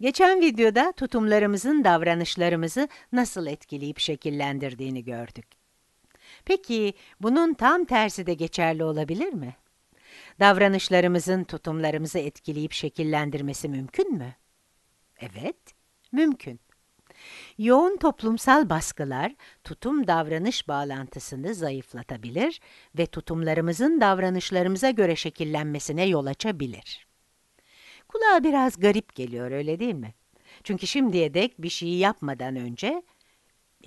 Geçen videoda tutumlarımızın davranışlarımızı nasıl etkileyip şekillendirdiğini gördük. Peki bunun tam tersi de geçerli olabilir mi? Davranışlarımızın tutumlarımızı etkileyip şekillendirmesi mümkün mü? Evet, mümkün. Yoğun toplumsal baskılar tutum-davranış bağlantısını zayıflatabilir ve tutumlarımızın davranışlarımıza göre şekillenmesine yol açabilir. Kulağa biraz garip geliyor öyle değil mi? Çünkü şimdiye dek bir şeyi yapmadan önce,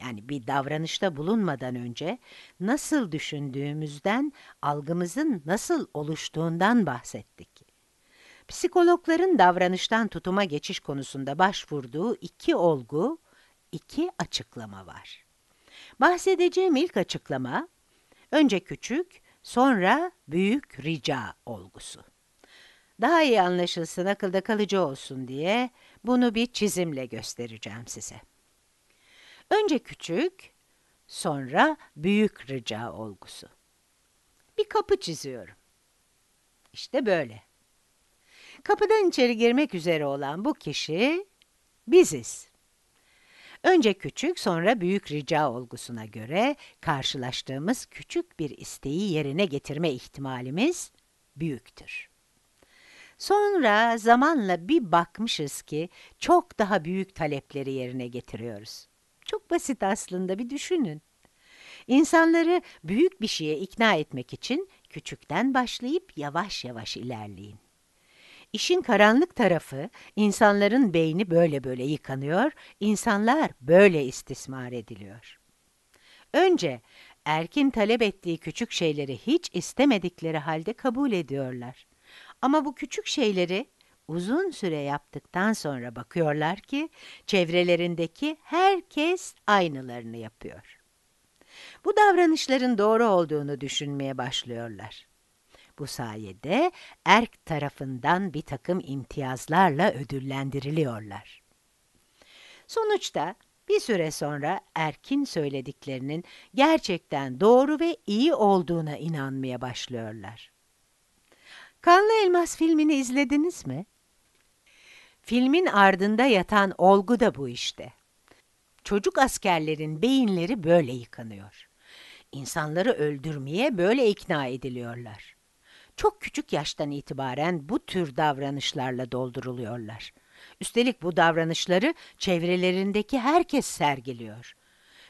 yani bir davranışta bulunmadan önce nasıl düşündüğümüzden, algımızın nasıl oluştuğundan bahsettik. Psikologların davranıştan tutuma geçiş konusunda başvurduğu iki olgu, iki açıklama var. Bahsedeceğim ilk açıklama, önce küçük, sonra büyük rica olgusu daha iyi anlaşılsın, akılda kalıcı olsun diye bunu bir çizimle göstereceğim size. Önce küçük, sonra büyük rica olgusu. Bir kapı çiziyorum. İşte böyle. Kapıdan içeri girmek üzere olan bu kişi biziz. Önce küçük sonra büyük rica olgusuna göre karşılaştığımız küçük bir isteği yerine getirme ihtimalimiz büyüktür. Sonra zamanla bir bakmışız ki çok daha büyük talepleri yerine getiriyoruz. Çok basit aslında bir düşünün. İnsanları büyük bir şeye ikna etmek için küçükten başlayıp yavaş yavaş ilerleyin. İşin karanlık tarafı insanların beyni böyle böyle yıkanıyor, insanlar böyle istismar ediliyor. Önce erkin talep ettiği küçük şeyleri hiç istemedikleri halde kabul ediyorlar. Ama bu küçük şeyleri uzun süre yaptıktan sonra bakıyorlar ki çevrelerindeki herkes aynılarını yapıyor. Bu davranışların doğru olduğunu düşünmeye başlıyorlar. Bu sayede erk tarafından bir takım imtiyazlarla ödüllendiriliyorlar. Sonuçta bir süre sonra erkin söylediklerinin gerçekten doğru ve iyi olduğuna inanmaya başlıyorlar. Kanlı Elmas filmini izlediniz mi? Filmin ardında yatan olgu da bu işte. Çocuk askerlerin beyinleri böyle yıkanıyor. İnsanları öldürmeye böyle ikna ediliyorlar. Çok küçük yaştan itibaren bu tür davranışlarla dolduruluyorlar. Üstelik bu davranışları çevrelerindeki herkes sergiliyor.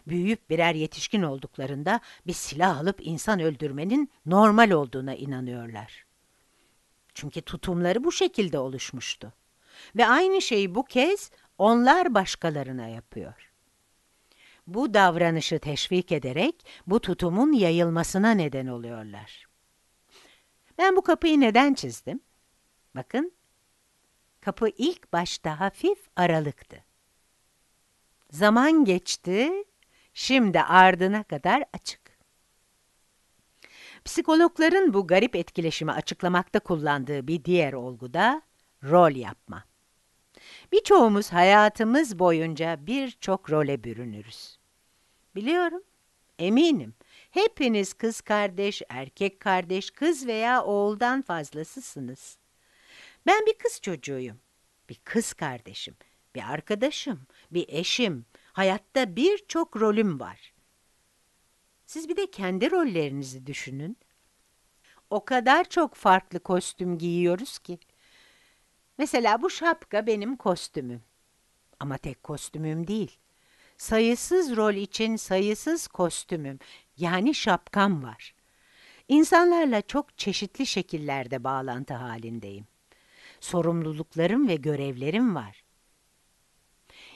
Büyüyüp birer yetişkin olduklarında bir silah alıp insan öldürmenin normal olduğuna inanıyorlar.'' Çünkü tutumları bu şekilde oluşmuştu. Ve aynı şeyi bu kez onlar başkalarına yapıyor. Bu davranışı teşvik ederek bu tutumun yayılmasına neden oluyorlar. Ben bu kapıyı neden çizdim? Bakın, kapı ilk başta hafif aralıktı. Zaman geçti, şimdi ardına kadar açık. Psikologların bu garip etkileşimi açıklamakta kullandığı bir diğer olgu da rol yapma. Birçoğumuz hayatımız boyunca birçok role bürünürüz. Biliyorum, eminim. Hepiniz kız kardeş, erkek kardeş, kız veya oğuldan fazlasısınız. Ben bir kız çocuğuyum, bir kız kardeşim, bir arkadaşım, bir eşim. Hayatta birçok rolüm var. Siz bir de kendi rollerinizi düşünün. O kadar çok farklı kostüm giyiyoruz ki. Mesela bu şapka benim kostümüm. Ama tek kostümüm değil. Sayısız rol için sayısız kostümüm, yani şapkam var. İnsanlarla çok çeşitli şekillerde bağlantı halindeyim. Sorumluluklarım ve görevlerim var.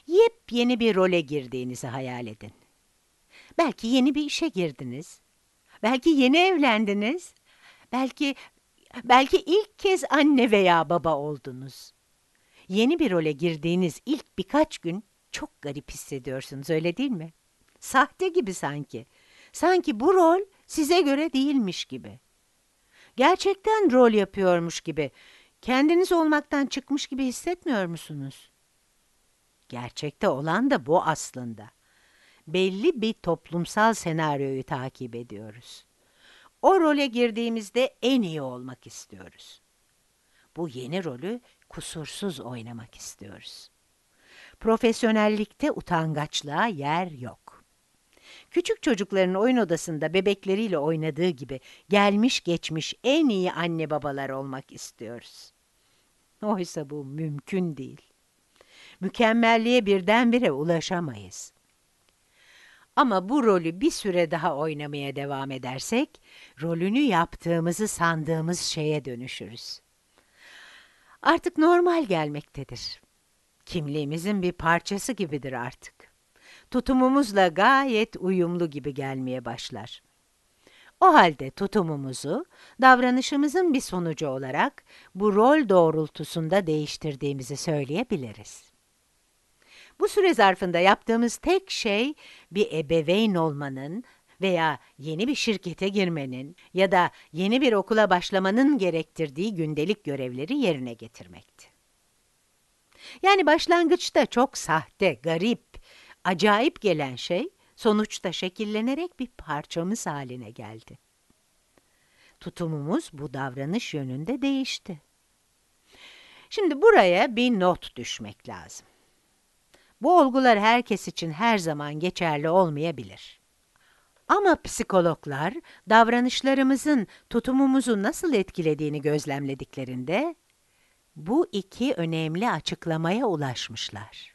Yepyeni bir role girdiğinizi hayal edin. Belki yeni bir işe girdiniz. Belki yeni evlendiniz. Belki belki ilk kez anne veya baba oldunuz. Yeni bir role girdiğiniz ilk birkaç gün çok garip hissediyorsunuz öyle değil mi? Sahte gibi sanki. Sanki bu rol size göre değilmiş gibi. Gerçekten rol yapıyormuş gibi. Kendiniz olmaktan çıkmış gibi hissetmiyor musunuz? Gerçekte olan da bu aslında belli bir toplumsal senaryoyu takip ediyoruz. O role girdiğimizde en iyi olmak istiyoruz. Bu yeni rolü kusursuz oynamak istiyoruz. Profesyonellikte utangaçlığa yer yok. Küçük çocukların oyun odasında bebekleriyle oynadığı gibi gelmiş geçmiş en iyi anne babalar olmak istiyoruz. Oysa bu mümkün değil. Mükemmelliğe birdenbire ulaşamayız. Ama bu rolü bir süre daha oynamaya devam edersek, rolünü yaptığımızı sandığımız şeye dönüşürüz. Artık normal gelmektedir. Kimliğimizin bir parçası gibidir artık. Tutumumuzla gayet uyumlu gibi gelmeye başlar. O halde tutumumuzu, davranışımızın bir sonucu olarak bu rol doğrultusunda değiştirdiğimizi söyleyebiliriz. Bu süre zarfında yaptığımız tek şey bir ebeveyn olmanın veya yeni bir şirkete girmenin ya da yeni bir okula başlamanın gerektirdiği gündelik görevleri yerine getirmekti. Yani başlangıçta çok sahte, garip, acayip gelen şey sonuçta şekillenerek bir parçamız haline geldi. Tutumumuz bu davranış yönünde değişti. Şimdi buraya bir not düşmek lazım. Bu olgular herkes için her zaman geçerli olmayabilir. Ama psikologlar davranışlarımızın tutumumuzu nasıl etkilediğini gözlemlediklerinde bu iki önemli açıklamaya ulaşmışlar.